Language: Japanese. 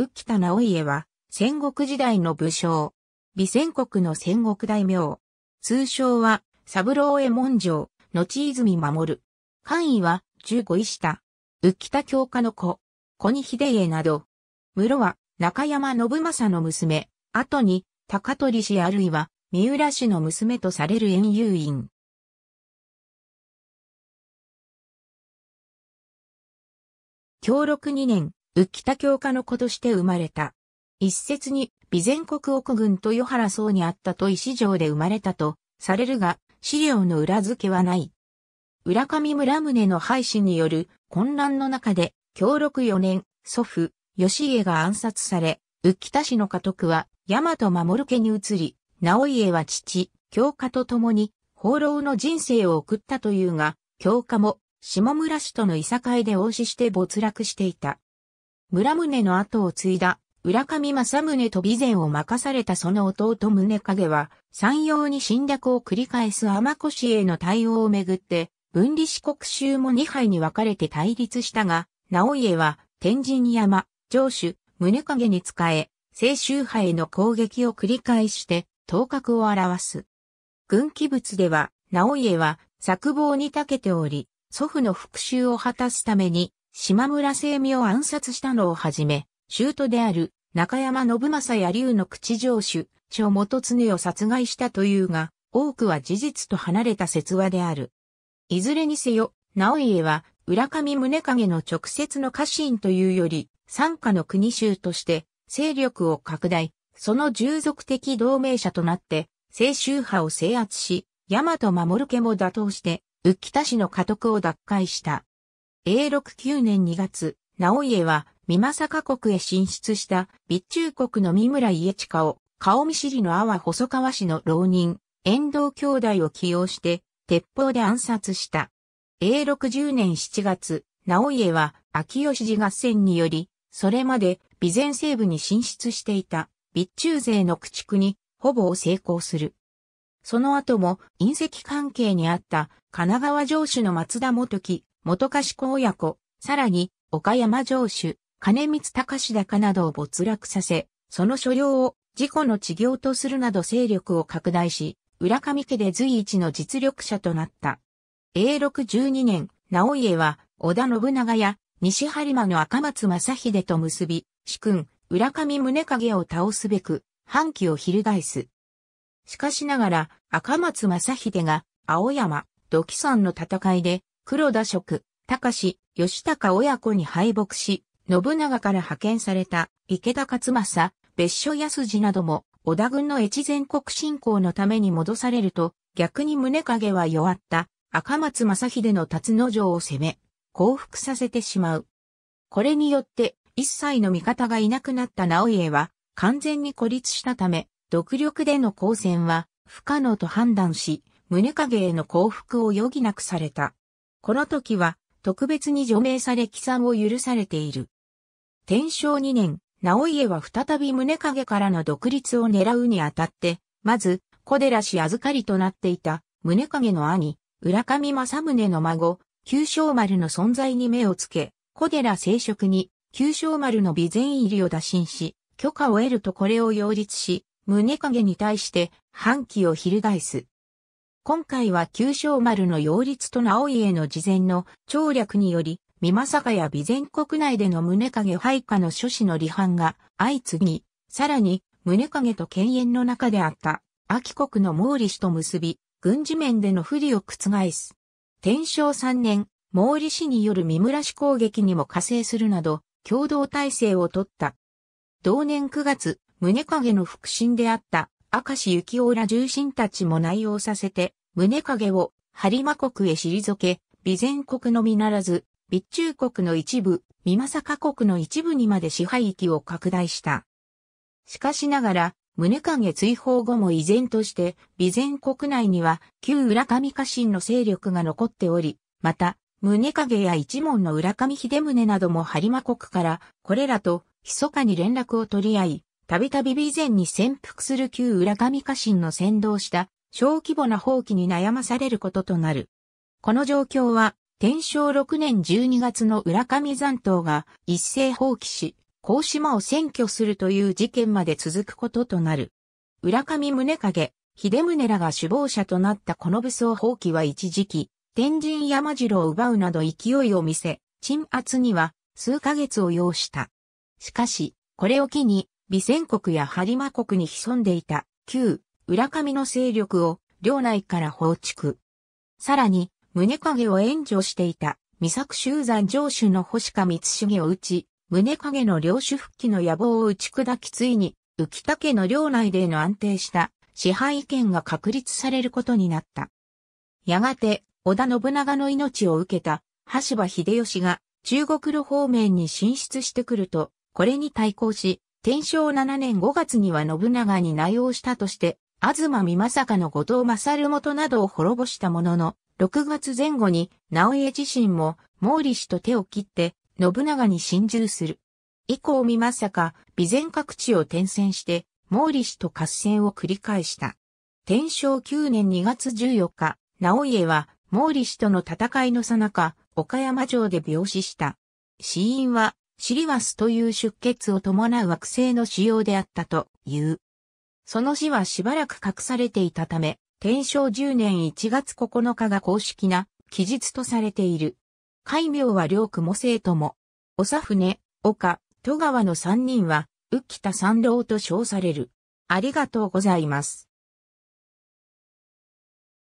浮田直家は、戦国時代の武将。備戦国の戦国大名。通称は、三郎右衛門城、後泉守。官位は、十五位下。浮田教家の子。小に秀家など。室は、中山信政の娘。後に、高取氏あるいは、三浦氏の娘とされる園遊院。協録2年、浮北教科の子として生まれた。一説に、備前国奥軍と与原荘にあったと石城で生まれたと、されるが、資料の裏付けはない。浦上村宗の廃止による混乱の中で、協力4年、祖父、吉家が暗殺され、浮田氏の家督は、大和守家に移り、直家は父、教科と共に、放浪の人生を送ったというが、教科も、下村氏との諍いで応死して没落していた。村宗の後を継いだ、浦上正宗と備前を任されたその弟宗影は、山陽に侵略を繰り返す天越への対応をめぐって、分離四国州も二杯に分かれて対立したが、直家は天神山、上主、宗影に仕え、清州派への攻撃を繰り返して、頭角を表す。軍記物では、直家は、作望に長けており、祖父の復讐を果たすために、島村清美を暗殺したのをはじめ、舅である中山信正や竜の口上手、諸元常を殺害したというが、多くは事実と離れた説話である。いずれにせよ、直家は、浦上宗影の直接の家臣というより、参加の国衆として、勢力を拡大、その従属的同盟者となって、清州派を制圧し、大和守家も打倒して、浮田氏の家督を奪回した。A69 年2月、直家は、三政国へ進出した、備中国の三村家近を、顔見知りの阿波細川氏の浪人、遠藤兄弟を起用して、鉄砲で暗殺した。A60 年7月、直家は、秋吉寺合戦により、それまで、備前西部に進出していた、備中勢の駆逐に、ほぼ成功する。その後も、隕石関係にあった、神奈川城主の松田元樹、元賢親子、さらに、岡山城主、金光隆高などを没落させ、その所領を自己の治療とするなど勢力を拡大し、浦上家で随一の実力者となった。永禄12年、直家は、織田信長や、西播磨の赤松正秀と結び、主君、浦上宗影を倒すべく、反旗を翻す。しかしながら、赤松正秀が、青山、土岐山の戦いで、黒田職、高志、吉高親子に敗北し、信長から派遣された池田勝政、別所安次なども、織田軍の越前国侵攻のために戻されると、逆に胸影は弱った赤松正秀の辰野城を攻め、降伏させてしまう。これによって、一切の味方がいなくなった直家は、完全に孤立したため、独力での交戦は不可能と判断し、胸影への降伏を余儀なくされた。この時は特別に除名され帰参を許されている。天正2年、直家は再び宗影からの独立を狙うにあたって、まず、小寺氏預かりとなっていた宗影の兄、浦上正宗の孫、九章丸の存在に目をつけ、小寺聖職に九章丸の備前入りを打診し、許可を得るとこれを擁立し、宗影に対して反旗を翻す。今回は旧正丸の擁立と直家の事前の調略により、さ政や備前国内での胸影配下の諸子の離反が相次ぎ、さらに胸影と犬猿の中であった秋国の毛利氏と結び、軍事面での不利を覆す。天正3年、毛利氏による三村氏攻撃にも加勢するなど、共同体制を取った。同年9月、胸影の腹心であった、明石幸雄ら重臣たちも内容させて、宗影を播磨国へ退け、備前国のみならず、備中国の一部、美政国の一部にまで支配域を拡大した。しかしながら、宗影追放後も依然として、備前国内には旧浦上家臣の勢力が残っており、また、宗影や一門の浦上秀宗なども播磨国から、これらと密かに連絡を取り合い、たびたび備前に潜伏する旧浦上家臣の先導した小規模な放棄に悩まされることとなる。この状況は、天正6年12月の浦上残党が一斉放棄し、甲島を占拠するという事件まで続くこととなる。浦上宗影、秀宗らが首謀者となったこの武装放棄は一時期、天神山城を奪うなど勢いを見せ、鎮圧には数ヶ月を要した。しかし、これを機に、備前国や播磨国に潜んでいた、旧浦上の勢力を領内から放逐。さらに、宗影を援助していた、三作修山城主の星下光重を打ち、宗影の領主復帰の野望を打ち砕きついに、浮田家の領内での安定した支配権が確立されることになった。やがて、織田信長の命を受けた、橋場秀吉が中国路方面に進出してくると、これに対抗し、天正7年5月には信長に内容したとして、東美正香の後藤勝元などを滅ぼしたものの、6月前後に直江自身も毛利氏と手を切って信長に心中する。以降美正香、備前各地を転戦して毛利氏と合戦を繰り返した。天正9年2月14日、直家は毛利氏との戦いのさなか、岡山城で病死した。死因は、シリワスという出血を伴う惑星の使用であったという。その死はしばらく隠されていたため、天正10年1月9日が公式な記述とされている。戒名は両雲生とも、長船、ふ岡、戸川の3人は、浮田三郎と称される。ありがとうございます。